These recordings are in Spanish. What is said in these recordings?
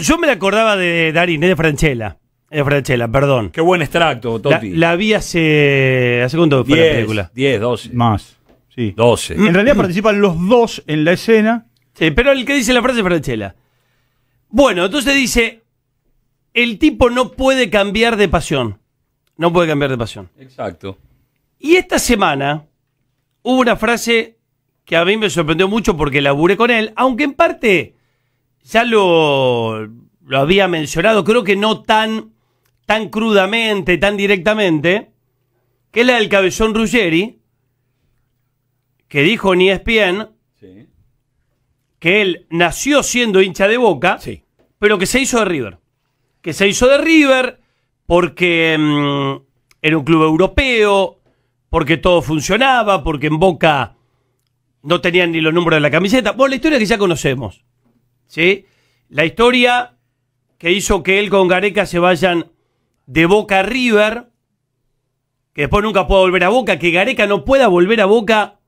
yo me la acordaba de Darín, de Franchella. De Franchella, perdón. Qué buen extracto, Toti. La, vi hace. ¿Hace cuánto fue la película? 10, 12. Más. Sí. 12. En realidad participan los dos en la escena. Sí, pero el que dice la frase es Franchella. Bueno, entonces dice: el tipo no puede cambiar de pasión. No puede cambiar de pasión. Exacto. Y esta semana hubo una frase que a mí me sorprendió mucho porque laburé con él, aunque en parte ya lo, había mencionado, creo que no tan, tan crudamente, tan directamente, que es la del cabezón Ruggeri, que dijo ni e que él nació siendo hincha de Boca, sí. pero que se hizo de River. Que se hizo de River porque mm, era un club europeo, porque todo funcionaba, porque en Boca no tenían ni los números de la camiseta. Bueno, la historia que ya conocemos. ¿sí? La historia que hizo que él con Gareca se vayan de Boca a River, que después nunca pueda volver a Boca, que Gareca no pueda volver a Boca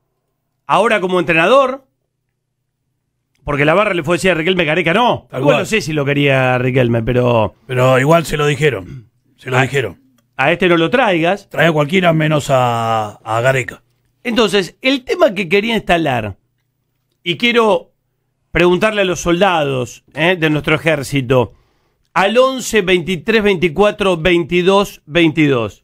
ahora como entrenador, porque la barra le fue a decir a Riquelme Gareca no. no sé si lo quería Riquelme, pero... Pero igual se lo dijeron, se lo ah, dijeron. A este no lo traigas. Trae a cualquiera menos a, a Gareca. Entonces, el tema que quería instalar, y quiero preguntarle a los soldados ¿eh? de nuestro ejército al 11 23 24 22 22.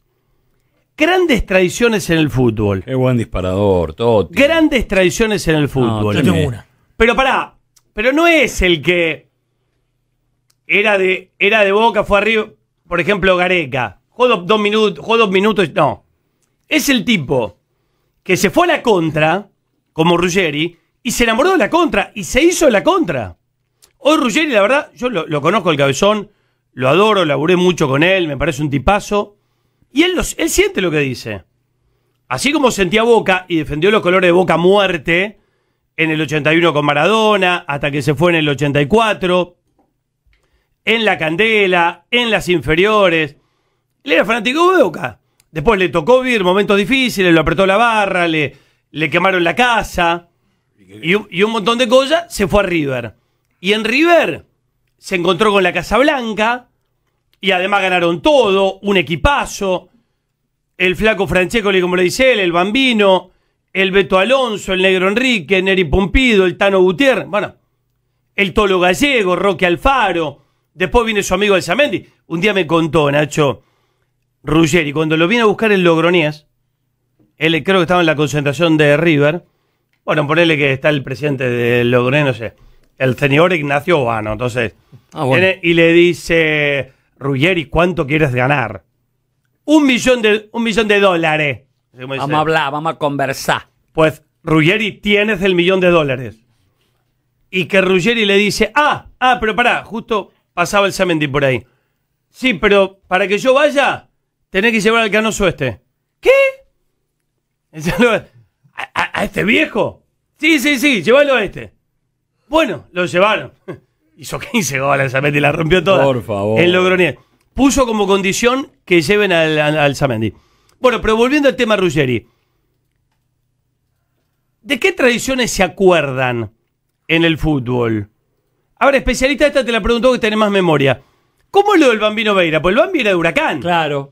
Grandes traiciones en el fútbol. Es buen disparador, todo. Grandes traiciones en el fútbol. yo tengo una. Pero pará, pero no es el que era de, era de Boca, fue arriba, por ejemplo, Gareca. jugó dos, minutos, dos minutos, no. Es el tipo que se fue a la contra, como Ruggeri, y se enamoró de la contra y se hizo la contra. Hoy Ruggeri, la verdad, yo lo, conozco el cabezón, lo adoro, laburé mucho con él, me parece un tipazo. Y él, él siente lo que dice. Así como sentía Boca y defendió los colores de Boca muerte en el 81 con Maradona, hasta que se fue en el 84, en la Candela, en las inferiores. Le era fanático de Boca. Después le tocó vivir momentos difíciles, lo apretó la barra, le, le quemaron la casa y, un montón de cosas, se fue a River. Y en River se encontró con la Casa Blanca y además ganaron todo, un equipazo. El flaco Francesco, como le dice él, el bambino, el Beto Alonso, el negro Enrique, Neri Pompido, el Tano Gutiérrez, bueno, el Tolo Gallego, Roque Alfaro. Después viene su amigo Alzamendi. Un día me contó, Nacho Ruggeri, cuando lo vino a buscar en Logronías, él creo que estaba en la concentración de River, bueno, ponele que está el presidente de los no sé, el señor Ignacio Obano, entonces. Ah, y le dice, Ruggeri, ¿cuánto quieres ganar? Un millón de, un millón de dólares. Vamos a hablar, vamos a conversar. Pues, Ruggeri, tienes el millón de dólares. Y que Ruggeri le dice, ah, ah, pero pará, justo pasaba el Samendi por ahí. Sí, pero para que yo vaya, tenés que llevar al canoso este. ¿Qué? ¿A este viejo? Sí, sí, sí, llévalo a este. Bueno, lo llevaron. Hizo 15 goles, Zamendi la rompió toda. Por favor. En Logroñés. Puso como condición que lleven al, al Zamendi. Bueno, pero volviendo al tema Ruggeri. ¿De qué tradiciones se acuerdan en el fútbol? Ahora, especialista esta te la pregunto que tenés más memoria. ¿Cómo es lo del Bambino Veira? Pues el bambino era de Huracán. Claro.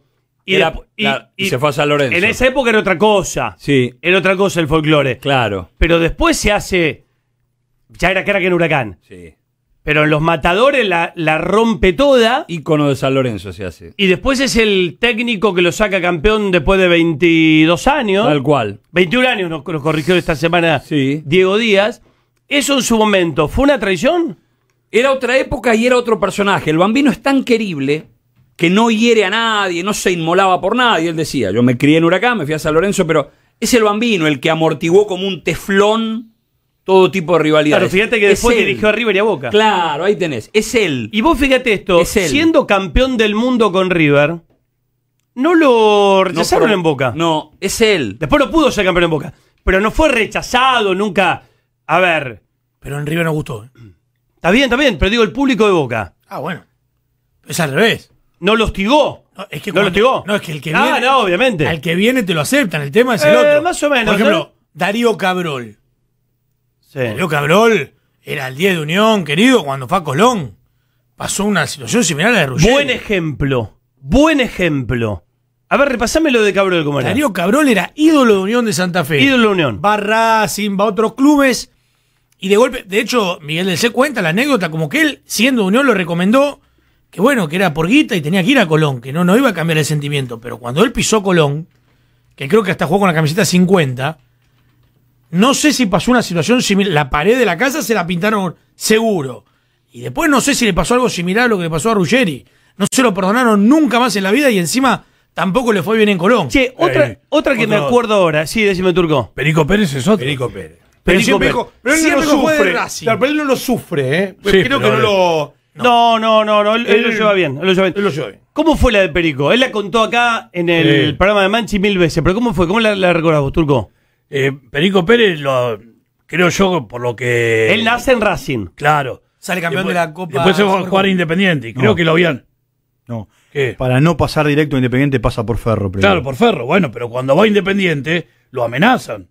Y, se fue a San Lorenzo. En esa época era otra cosa. Sí. Era otra cosa el folclore. Claro. Pero después se hace. Ya era era que en huracán. Sí. Pero en los matadores la, rompe toda. Ícono de San Lorenzo se hace. Y después es el técnico que lo saca campeón después de 22 años. Tal cual. 21 años nos, corrigió esta semana Diego Díaz. Eso en su momento, ¿fue una traición? Era otra época y era otro personaje. El bambino es tan querible que no hiere a nadie, no se inmolaba por nadie. Él decía, yo me crié en Huracán, me fui a San Lorenzo, pero es el bambino el que amortiguó como un teflón todo tipo de rivalidad. Claro, fíjate que después dirigió a River y a Boca. Claro, ahí tenés, es él. Y vos fíjate esto, siendo campeón del mundo con River, no lo rechazaron en Boca. No, es él. Después lo pudo ser campeón en Boca, pero no fue rechazado nunca. A ver. Pero en River no gustó. ¿eh? Está bien, está bien, pero digo el público de Boca. Ah, bueno. Es al revés no lo hostigó. No, es que no lo hostigó. No, es que el que ah, viene. no, obviamente. Al que viene te lo aceptan, el tema es el eh, otro. Más o menos. Por ejemplo, ¿eh? Darío Cabrol. Darío Cabrol era el 10 de Unión, querido, cuando fue a Colón. Pasó una situación similar a la de Ruggeri. Buen ejemplo. Buen ejemplo. A ver, repasame lo de Cabrol como era. Darío Cabrol era ídolo de Unión de Santa Fe. Ídolo de Unión. Va Racing, va a otros clubes. Y de golpe, de hecho, Miguel del C cuenta la anécdota como que él, siendo de Unión, lo recomendó que bueno, que era por guita y tenía que ir a Colón, que no, no iba a cambiar el sentimiento, pero cuando él pisó Colón, que creo que hasta jugó con la camiseta 50, no sé si pasó una situación similar, la pared de la casa se la pintaron seguro, y después no sé si le pasó algo similar a lo que le pasó a Ruggeri, no se lo perdonaron nunca más en la vida y encima tampoco le fue bien en Colón. Che, otra, que me acuerdo ahora, sí, decime Turco. Perico Pérez es otro. Perico Pérez. Perico Pérez. Pero él no lo sufre. pero él no lo sufre, ¿eh? creo que no lo no, no, no, no él, lo lleva bien, él, lo lleva bien, ¿Cómo fue la de Perico? Él la contó acá en el, programa de Manchi mil veces, pero ¿cómo fue? ¿Cómo la, la recordás Turco? Eh, Perico Pérez, lo, creo yo, por lo que... Él nace en Racing. Claro. Sale campeón de la Copa. Después se va a jugar Independiente y creo que lo habían... No. ¿Qué? Para no pasar directo a Independiente pasa por Ferro. Primero. Claro, por Ferro. Bueno, pero cuando va Independiente lo amenazan.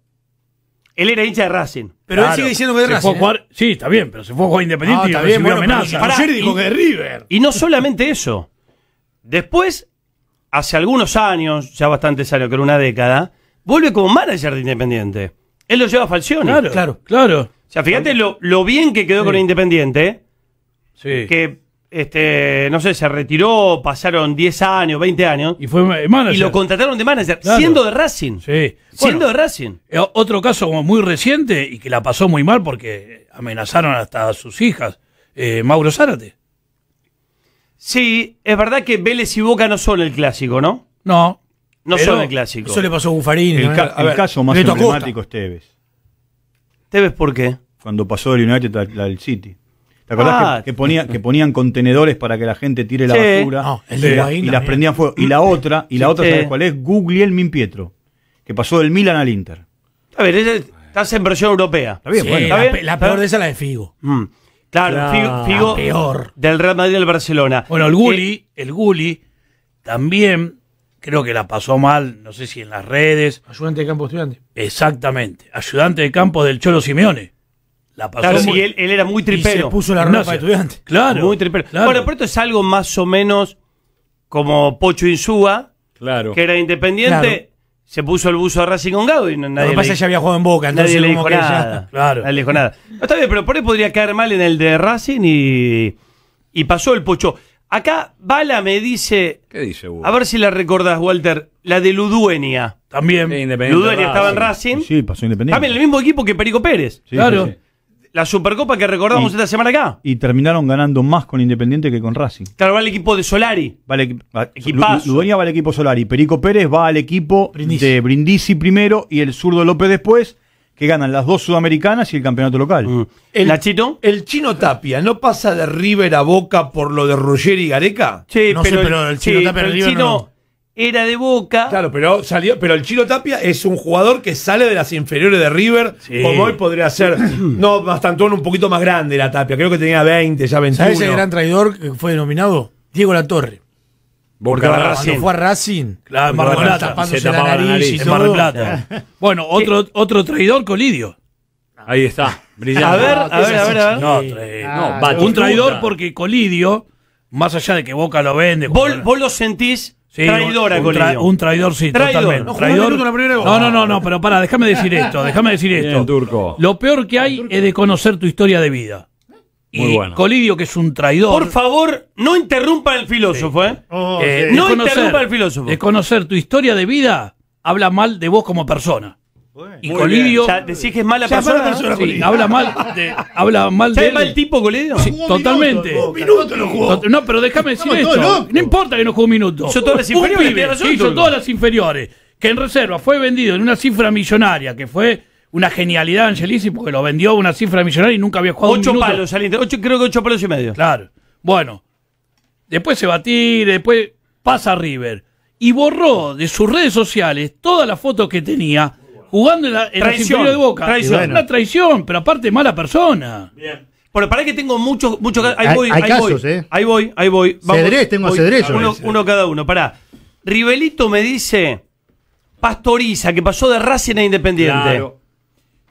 Él era hincha de Racing. Pero él sigue diciendo que es Racing. ¿eh? Sí, está bien, pero se fue a jugar Independiente ah, y recibió amenaza. Ayer y, que River. Y no solamente eso. Después, hace algunos años, ya bastantes años, era una década, vuelve como manager de Independiente. Él lo lleva a Falcioni. Claro, claro, claro. O sea, fíjate lo, bien que quedó con Independiente. Sí. Que este, no sé, se retiró, pasaron 10 años, 20 años. Y fue Y lo contrataron de manager, siendo de Racing. Sí. Siendo de Racing. Eh, otro caso como muy reciente y que la pasó muy mal porque amenazaron hasta a sus hijas, eh, Mauro Zárate. Sí, es verdad que Vélez y Boca no son el clásico, ¿no? No. No son el clásico. Eso le pasó a Buffarini. El, caso más emblemático es Tevez. por qué? Cuando pasó del United al City. ¿Te acordás ah. que, ponía, que ponían contenedores para que la gente tire la basura? Eh, y las prendían fuego. Y la otra, y la otra, ¿sabes cuál es? Guglielmin Pietro que pasó del Milan al Inter. A ver, estás en versión europea. Está bien, bueno. la, peor de esa es la de Figo. Mm. Claro, Figo, peor. del Real Madrid del Barcelona. Bueno, el Gulli, eh, el Gulli también creo que la pasó mal, no sé si en las redes. Ayudante de campo estudiante. Exactamente, ayudante de campo del Cholo Simeone claro, y él, era muy tripero. se puso la ropa de estudiante. Claro. Muy tripero. Bueno, pero esto es algo más o menos como Pocho Insúa, que era independiente. Se puso el buzo de Racing con Gado y nadie. Lo que pasa ya había jugado en Boca, nadie le dijo nada. Que Nadie le dijo nada. está bien, pero por ahí podría caer mal en el de Racing y, y pasó el Pocho. Acá Bala me dice. ¿Qué dice vos? A ver si la recordás, Walter. La de Ludueña. También. Sí, estaba en Racing. Sí, pasó independiente. También el mismo equipo que Perico Pérez. claro la Supercopa que recordamos esta semana acá. Y terminaron ganando más con Independiente que con Racing. Claro, va el equipo de Solari. Vale, va, Ludoña va al equipo Solari. Perico Pérez va al equipo de Brindisi primero y el zurdo López después, que ganan las dos sudamericanas y el campeonato local. Mm. El, ¿La El chino Tapia, ¿no pasa de River a Boca por lo de Ruggeri y Gareca? Sí, pero, el chino Tapia era de Boca. Claro, pero salió, pero el Chilo Tapia es un jugador que sale de las inferiores de River, como hoy podría ser, no, bastante un poquito más grande la Tapia, creo que tenía 20, ya 21. ¿Sabes el gran traidor que fue denominado? Diego Latorre. Porque Racing. fue a Racing. Claro, Mar Plata. se la nariz, Mar Plata. bueno, otro, otro traidor, Colidio. Ahí está. Brillante. A ver, a ver, a ver, eh, ah, un traidor porque Colidio, más allá de que Boca lo vende. vos lo sentís un, traidor, sí, totalmente. No, no, no, no, pero para déjame decir esto, déjame decir esto. Lo peor que hay es de conocer tu historia de vida. y Colidio, que es un traidor. Por favor, no interrumpa al filósofo, ¿eh? Oh, eh no interrumpa al filósofo. conocer tu historia de vida habla mal de vos como persona. Y Colidio Colibio. O decís que es mala persona. habla mal de. habla mal de. mal tipo, Colibio? totalmente. un minuto lo jugó. No, pero déjame decir esto. No importa que no jugó un minuto. Son todas las inferiores. todas las inferiores. Que en reserva fue vendido en una cifra millonaria, que fue una genialidad Angelici, porque lo vendió una cifra millonaria y nunca había jugado ocho un palos ocho, creo que ocho palos y medio claro bueno después se batir después pasa a River y borró de sus redes sociales todas las fotos que tenía jugando en, la, traición, de Boca. Traición. Una traición, pero aparte mala persona. Bien. Pero para que tengo muchos, muchos hay, casos, eh. ahí voy, ahí voy. tengo voy, uno, cada uno, pará. Rivelito me dice Pastoriza, que pasó de Racing a Independiente. Claro.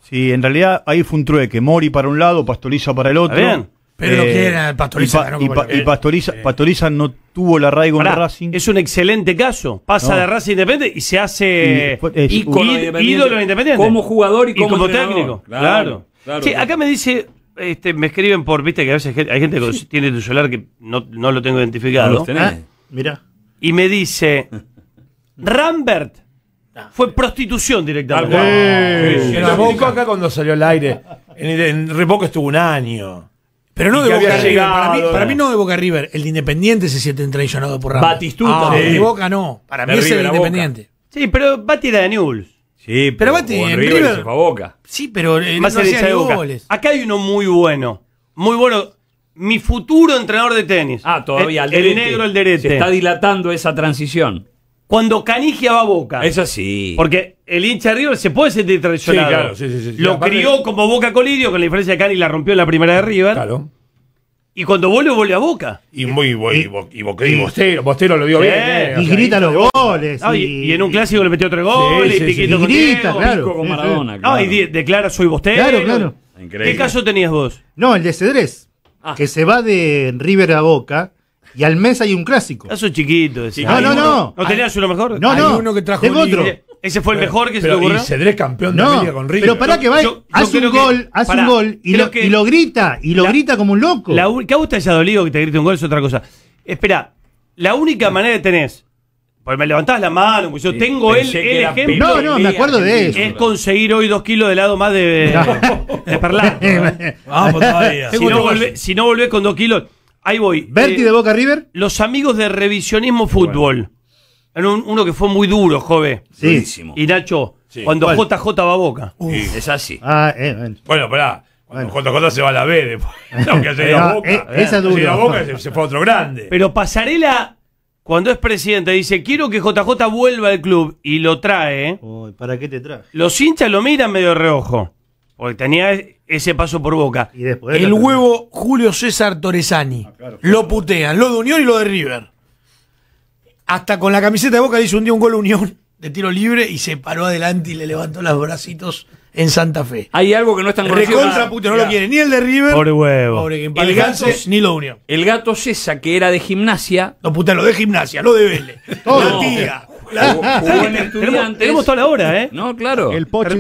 Sí, en realidad ahí fue un trueque. Mori para un lado, Pastoriza para el otro. Bien. Pero lo eh, era el Pastoriza. Y, eh. Pastoriza, no tuvo el arraigo Racing. Es un excelente caso. Pasa de Racing Independiente y se hace ídolo en independiente. Como jugador y como, técnico. Claro. acá me dice este, me escriben por, viste que a veces hay gente que tiene tu celular que no, lo tengo identificado. No ah, ah. Y me dice, Rambert ah. fue prostitución directamente. Eh, acá cuando salió al aire. En, en estuvo un año. Pero no de Boca River. para, eh. mí, no de Boca River. El de Independiente se siente traicionado por Ramos. Batistuta. Ah, de Boca no. Para mí es el Independiente. Sí, pero Bati era de Newell's. Sí, pero, pero Bati en River, Boca. Sí, pero eh, no goles. Acá hay uno muy bueno. Muy bueno. Mi futuro entrenador de tenis. Ah, todavía. El, negro, el derecho. Se está dilatando esa transición cuando Canigia va a Boca. Es así. Porque el hincha de River se puede sentir traicionado. Sí, claro, sí, sí, sí. Lo crió como Boca Colidio, con la diferencia de Cani la rompió en la primera de River. Claro. Y cuando vuelve, vuelve a Boca. Y muy y, y, y Bostero, Bostero lo dio bien. Eh, y grita los goles. y, en un clásico le metió tres goles. y, sí, claro. y declara, soy Bostero. Claro, claro. Increíble. ¿Qué caso tenías vos? No, el de Cedrés. Ah. Que se va de River a Boca y al mes hay un clásico. Eso ah, es chiquito. No, no, no. ¿No tenías uno mejor? No, no. Hay uno que trajo Tengo otro. Ese fue el mejor que pero, se ocurrió Y Cedrés campeón de no, con River. Pero para que va, Haz hace, un gol, hace un gol y lo, grita, y lo grita como un loco. La, que a ese te que te grite un gol es otra cosa. Espera, la única manera que tenés, pues porque me levantás la mano, pues yo tengo el, ejemplo. No, no, me acuerdo de eso. Es conseguir hoy dos kilos de helado más de, de, Vamos todavía. si no volvés con dos kilos. Ahí voy. Berti eh, de Boca River. Los amigos de Revisionismo Fútbol. uno que fue muy duro, joven. Sí. Y Nacho, cuando JJ va a Boca. es así. Ah, eh, bueno. Cuando JJ se va a la B después. Aunque se a Boca. Eh, esa a Boca se, se fue a otro grande. Pero Pasarela cuando es presidente, dice, quiero que JJ vuelva al club y lo trae. ¿eh? Uy, ¿para qué te trae? Los hinchas lo miran medio reojo tenía ese paso por boca. el huevo Julio César Torresani. Ah, lo putean, lo de Unión y lo de River. Hasta con la camiseta de boca hizo un día un gol Unión de tiro libre y se paró adelante y le levantó los bracitos en Santa Fe. Hay algo que no está Recontra ah, puto, no lo quiere ni el de River. Pobre huevo. el gato, ni lo Unión El gato César, que era de gimnasia. No, putean, lo de gimnasia, lo de Vélez. Todo Tenemos, toda la hora, ¿eh? No, claro. El Pocho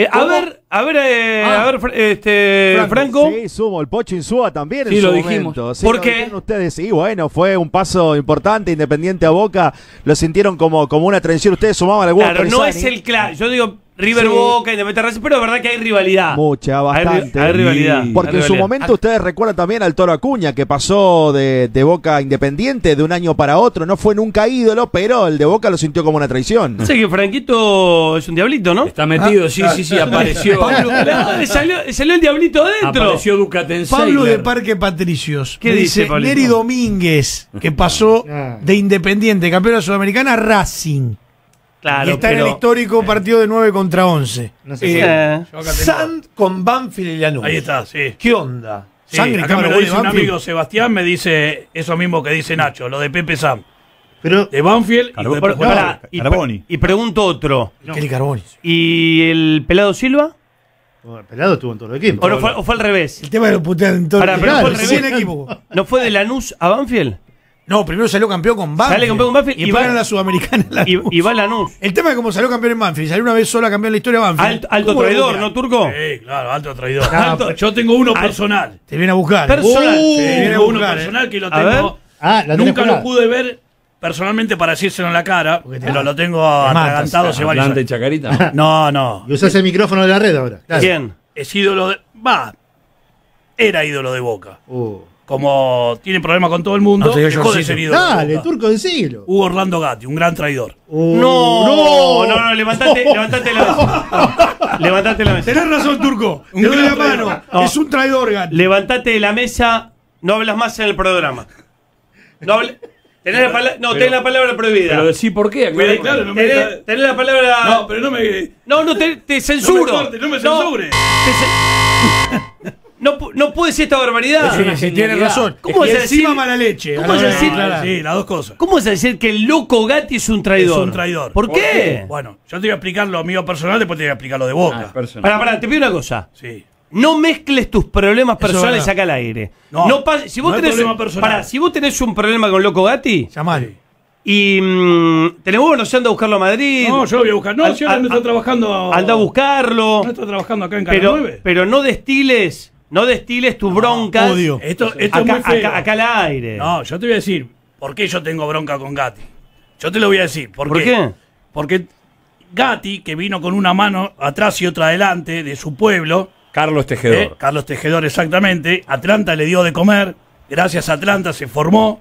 eh, a ver, a ver, eh, ah. a ver, este, Franco, Sí, sumo, el Pocho Insúa también sí, en lo su dijimos. momento. ¿Por qué? Ustedes, sí, bueno, fue un paso importante, independiente a Boca, lo sintieron como, como una traición, ustedes sumaban algunos Claro, no es el claro, yo digo, River y Boca, Independiente Racing, pero de verdad que hay rivalidad. Mucha, bastante. Hay, rivalidad. Porque en su momento ustedes recuerdan también al Toro Acuña, que pasó de, de, Boca Independiente de un año para otro. No fue nunca ídolo, pero el de Boca lo sintió como una traición. Sé que Franquito es un diablito, ¿no? Está metido, ah, sí, sí, sí, ah, ah. apareció. Pablo, salió, el diablito adentro. Apareció Ducatense. Pablo de Parque Patricios. ¿Qué dice, Neri Domínguez, que pasó de Independiente, campeona sudamericana, Racing y está en el histórico eh. partido de 9 contra 11. No sé eh, eh. Sand con Banfield y Lanús. Ahí está, sí. ¿Qué onda? Sangre, acá me un amigo Sebastián, me dice eso mismo que dice Nacho, lo de Pepe Sam. Pero, de Banfield y, de y, y, pregunto otro. Carboni. ¿Y el pelado Silva? el pelado estuvo en todo el equipo. O, fue, al revés. El tema de los puteados en todo el, equipo. ¿No fue de Lanús a Banfield? No, primero salió campeón con Banfield. Sale campeón con Banfield y, y va a la Sudamericana. Y, y, va Lanús. El tema es cómo salió campeón en Banfield. Salió una vez sola campeón cambiar la historia de Banfield. alto traidor, ¿no, Turco? Sí, claro, alto traidor. Ah, yo tengo uno personal. Te viene a buscar. Personal. Uh, uno eh. personal que lo tengo. Ah, Nunca lo pude ver personalmente para decírselo en la cara, pero lo tengo atragantado hace varios años. chacarita? No, no. Y usás el micrófono de la red ahora. Claro. ¿Quién? Es ídolo de... Va, era ídolo de Boca. Uh como tiene problemas con todo el mundo, dejó de ser Dale, turco de siglo. Hugo Orlando Gatti, un gran traidor. Uh, no, no, no, no, levantate, levantate la mesa. levantate la mesa. Tenés razón, turco. la mano. Es un traidor, Gatti. Levantate de la mesa, no hablas más en el programa. No Tenés la palabra, no, tenés la palabra prohibida. Pero sí, ¿por qué? claro, no me tenés, tenés, la palabra. No, pero no me. No, no, te, censuro. No me, censures. No, no puede ser esta barbaridad. Sí, sí, tiene razón. ¿Cómo es, decir, encima mala leche. ¿Cómo es ah, decir, sí, las dos cosas. ¿Cómo es decir que el loco Gatti es un traidor? Es un traidor. ¿Por, qué? Bueno, yo te voy a explicar lo mío personal, después te voy a explicar lo de Boca. Ah, para para te pido una cosa. Sí. No mezcles tus problemas personales acá al aire. No, no si vos tenés, pará, si vos tenés un problema con Loco Gatti, llamale. Y mm, tenemos bueno, se anda a buscarlo a Madrid. No, yo lo voy a buscar. No, si ahora no está trabajando. Anda a buscarlo. No está trabajando acá en Canal Pero no destiles no destiles tus broncas. Esto, acá, al aire. No, yo te voy a decir, ¿por qué yo tengo bronca con Gatti? Yo te lo voy a decir. ¿Por, qué? Porque Gatti, que vino con una mano atrás y otra adelante de su pueblo. Carlos ¿eh? Tejedor. Carlos Tejedor, exactamente. Atlanta le dio de comer. Gracias a Atlanta se formó.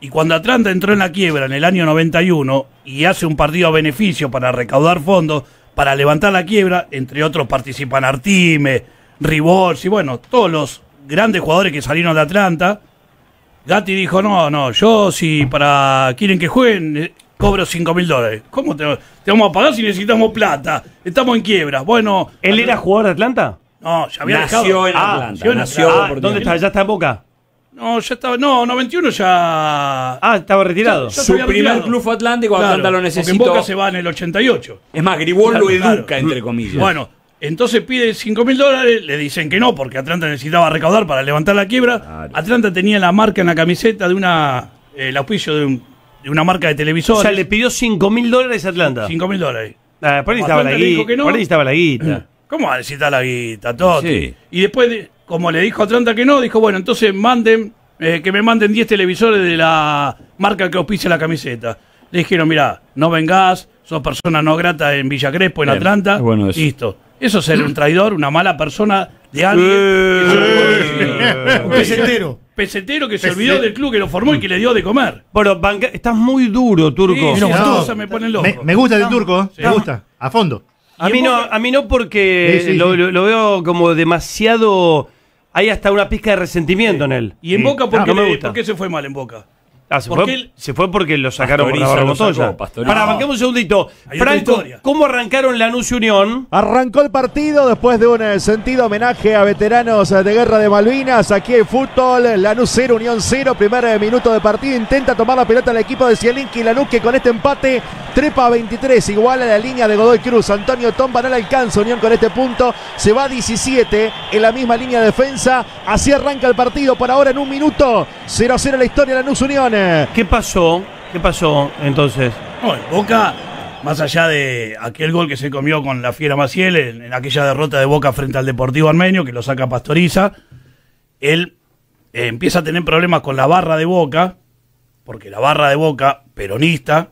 Y cuando Atlanta entró en la quiebra en el año 91 y hace un partido a beneficio para recaudar fondos, para levantar la quiebra, entre otros participan Artime, y bueno, todos los grandes jugadores que salieron de Atlanta. Gatti dijo, no, no, yo si para quieren que jueguen, eh, cobro 5 mil dólares. ¿Cómo te, te, vamos a pagar si necesitamos plata? Estamos en quiebra. Bueno... ¿Él era jugador de Atlanta? No, ya había nació En ah, Atlanta, nació en Atlanta. Ah, ¿Dónde está? ¿Ya está en Boca? No, ya estaba. No, 91 ya. Ah, estaba retirado. Su primer club fue Atlántico, Atlanta lo necesitó. en Boca se va en el 88. Es más, Gribón lo educa, entre comillas. Bueno, entonces pide 5 mil dólares, le dicen que no, porque Atlanta necesitaba recaudar para levantar la quiebra. Atlanta tenía la marca en la camiseta de una. Eh, el auspicio de, una marca de televisores. O sea, le pidió 5 mil dólares a Atlanta. 5 mil dólares. Ah, por ahí estaba la guita. ahí estaba la guita. ¿Cómo va a la guita, todo? Y después, como le dijo Atlanta que no, dijo, bueno, entonces manden, eh, que me manden 10 televisores de la marca que auspicia la camiseta. Le dijeron, mirá, no vengas, sos persona no grata en Villa Crespo, en Atlanta. Bueno Listo. Eso es ser un traidor, una mala persona de alguien. un pesetero. Pesetero que se olvidó del club que lo formó y que le dio de comer. Bueno, estás muy duro, turco. me, gusta el turco, ¿eh? me gusta. A fondo. A mí, no, a mí no porque lo, veo como demasiado... Hay hasta una pizca de resentimiento en él. Y en Boca, porque, ah, me gusta. ¿por se fue mal en Boca? Ah, ¿se, fue, porque lo sacaron por Para, arrancamos un segundito. Franco, ¿cómo arrancaron Lanús Unión? Arrancó el partido después de un eh, sentido homenaje a veteranos eh, de guerra de Malvinas. Aquí hay fútbol. Lanús 0, Unión 0. Primer eh, minuto de partido. Intenta tomar la pelota el equipo de y Lanús que con este empate trepa a 23. Igual a la línea de Godoy Cruz. Antonio Tomba no le alcanza. Unión con este punto se va a 17 en la misma línea de defensa. Así arranca el partido por ahora en un minuto. 0 0 la historia de Lanús Unión. ¿Qué pasó? ¿Qué pasó entonces? Bueno, Boca, más allá de aquel gol que se comió con la Fiera Maciel en, aquella derrota de Boca frente al Deportivo Armenio, que lo saca Pastoriza, él eh, empieza a tener problemas con la barra de Boca, porque la barra de Boca, peronista,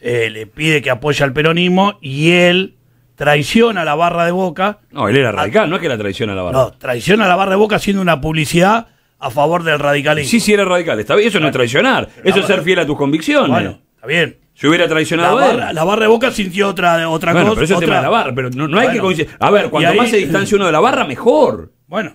eh, le pide que apoye al peronismo y él traiciona la barra de Boca. No, él era ah, radical, no es que la traiciona la barra. No, traiciona la barra de Boca haciendo una publicidad a favor del radicalismo. Sí, sí, eres radical. Está bien. Eso no es traicionar. eso es ser fiel a tus convicciones. Bueno, está bien. Si hubiera traicionado la barra, a La barra de Boca sintió otra, otra cosa. Pero otra... tema de la barra. Pero no, hay que coincidir. A ver, cuanto más se distancia uno de la barra, mejor. Bueno.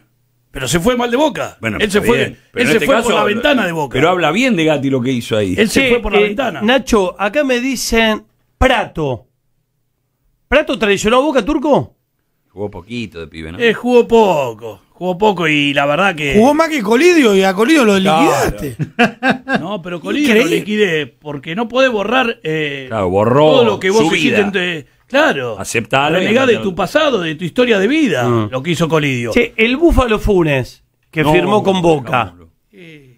Pero se fue mal de boca. Bueno, él se fue, este fue por la ventana de boca. Pero habla bien de Gatti lo que hizo ahí. Él se fue por la eh, ventana. Nacho, acá me dicen Prato. ¿Prato traicionó a Boca, Turco? Jugó poquito de pibe, ¿no? Eh, jugó poco. Jugó poco y la verdad que. Jugó más que Colidio y a Colidio lo liquidaste. No, pero Colidio lo liquidé porque no podés borrar eh, todo lo que vos hiciste. Entre... Eh, claro. Aceptar. Renegá de tu pasado, de tu historia de vida, mm. lo que hizo Colidio. Sí, el Búfalo Funes, que firmó con Boca.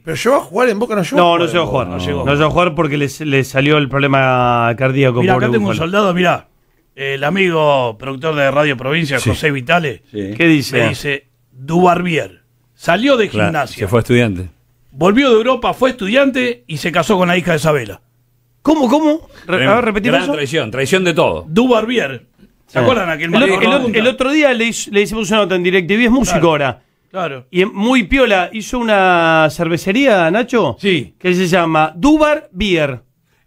pero llegó a jugar en Boca, no llegó. No, no va a jugar. No, llegó. no va a jugar porque le salió el problema cardíaco. Mira, acá tengo un soldado, mirá. El amigo productor de Radio Provincia, José Vitales, Sí. ¿Qué dice? Me dice, Dubarbier. Salió de gimnasio. gimnasia. se fue estudiante. Volvió de Europa, fue estudiante y se casó con la hija de Isabela. ¿Cómo, cómo? a ver, repetimos Gran traición, traición de todo. Dubarbier. ¿Se acuerdan aquel el, otro día le, hicimos una nota en DirecTV, es músico ahora. Claro. Y muy piola, hizo una cervecería, Nacho. Sí. Que se llama Dubar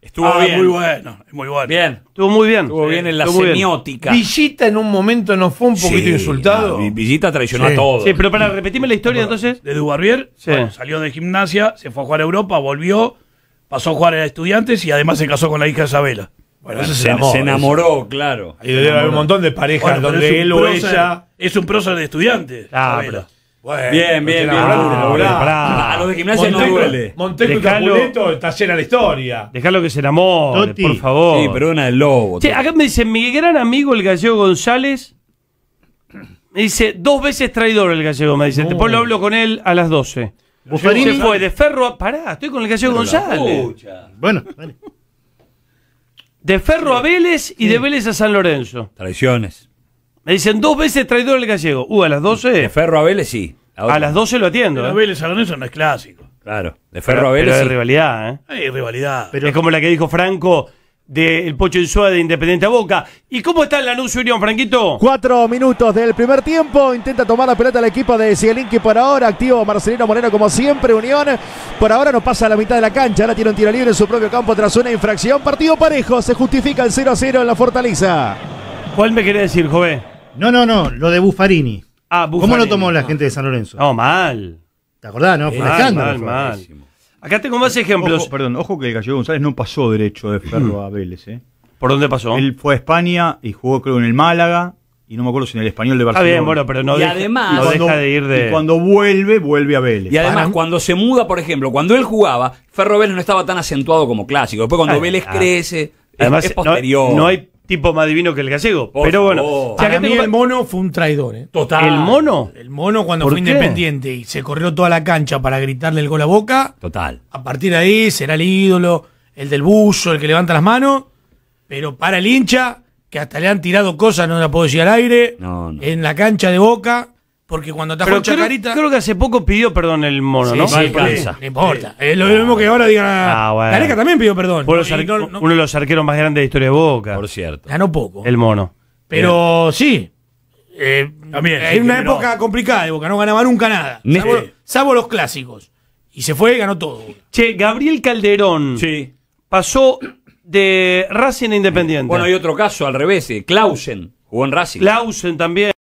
Estuvo ah, Muy bueno, muy bueno. Bien. Estuvo muy bien. Estuvo bien en la semiótica. Villita en un momento nos fue un poquito insultado. Villita traicionó a todos. Sí, pero para repetirme la historia entonces. De Dubarbier, salió de gimnasia, se fue a jugar a Europa, volvió, pasó a jugar a estudiantes y además se casó con la hija de Isabela. Bueno, se, enamoró, claro. Y debe haber un montón de parejas donde él o ella. Es un prócer de estudiantes. Ah, bueno, bien, bien, bien. A ah, los de gimnasia no duele. y Capuleto está llena la historia. Dejalo que se enamore, por favor. Sí, pero una el lobo. acá me dice mi gran amigo el gallego González. Me dice, dos veces traidor el gallego, me dice. Después este, lo hablo con él a las 12. Se fue de Ferro a... Pará, estoy con el gallego González. Bueno, vale. De Ferro a Vélez y de Vélez a San Lorenzo. Traiciones. Me dicen dos veces traidor el gallego. Uh, a las 12. De Ferro a Vélez sí. A, las 12 lo atiendo. Pero ¿eh? Vélez a no es clásico. Claro, de Ferro a Vélez. Pero hay rivalidad, ¿eh? Hay rivalidad. Pero... Es como la que dijo Franco del Pocho Pocho Insúa de Independiente a Boca. ¿Y cómo está el anuncio Unión, Franquito? Cuatro minutos del primer tiempo. Intenta tomar la pelota el equipo de Cielinki por ahora. Activo Marcelino Moreno como siempre. Unión por ahora no pasa la mitad de la cancha. Ahora tiene un tiro libre en su propio campo tras una infracción. Partido parejo. Se justifica el 0 a 0 en la fortaleza. ¿Cuál me quiere decir, Jove? No, no, no, lo de Buffarini. Ah, ¿Cómo lo tomó la ah. gente de San Lorenzo? No, mal. ¿Te acordás? No, fue escándalo. Acá tengo más ejemplos. perdón, ojo que el Gallego González no pasó derecho de Ferro a Vélez. ¿eh? ¿Por dónde pasó? Él fue a España y jugó creo en el Málaga y no me acuerdo si en el español de Barcelona. y además, cuando, de ir de... Y cuando vuelve, vuelve a Vélez. Y además, cuando se muda, por ejemplo, cuando él jugaba, Ferro Vélez no estaba tan acentuado como clásico. Después cuando Vélez ah. crece, es, posterior. no hay tipo más divino que el gallego. pero bueno, el mono fue un traidor. Eh. Total. ¿El mono? El mono cuando fue independiente y se corrió toda la cancha para gritarle el gol a Boca. Total. A partir de ahí será el ídolo, el del buzo, el que levanta las manos. Pero para el hincha, que hasta le han tirado cosas, no la puedo decir al aire, en la cancha de Boca, porque cuando está el creo, Chacarita. Creo que hace poco pidió perdón el mono, ¿no? sí, alcanza. No importa. lo mismo que ahora digan. Ah, bueno. también pidió perdón. Uno de los arqueros más grandes de la historia de Boca. Por cierto. ganó poco. El mono. Pero eh, sí. Eh, También, en eh, una época complicada de Boca, no ganaba nunca nada. Salvo, los clásicos. Y se fue y ganó todo. Che, Gabriel Calderón Sí. pasó de Racing a Independiente. Bueno, hay otro caso al revés. Eh, Clausen jugó en Racing. Clausen también.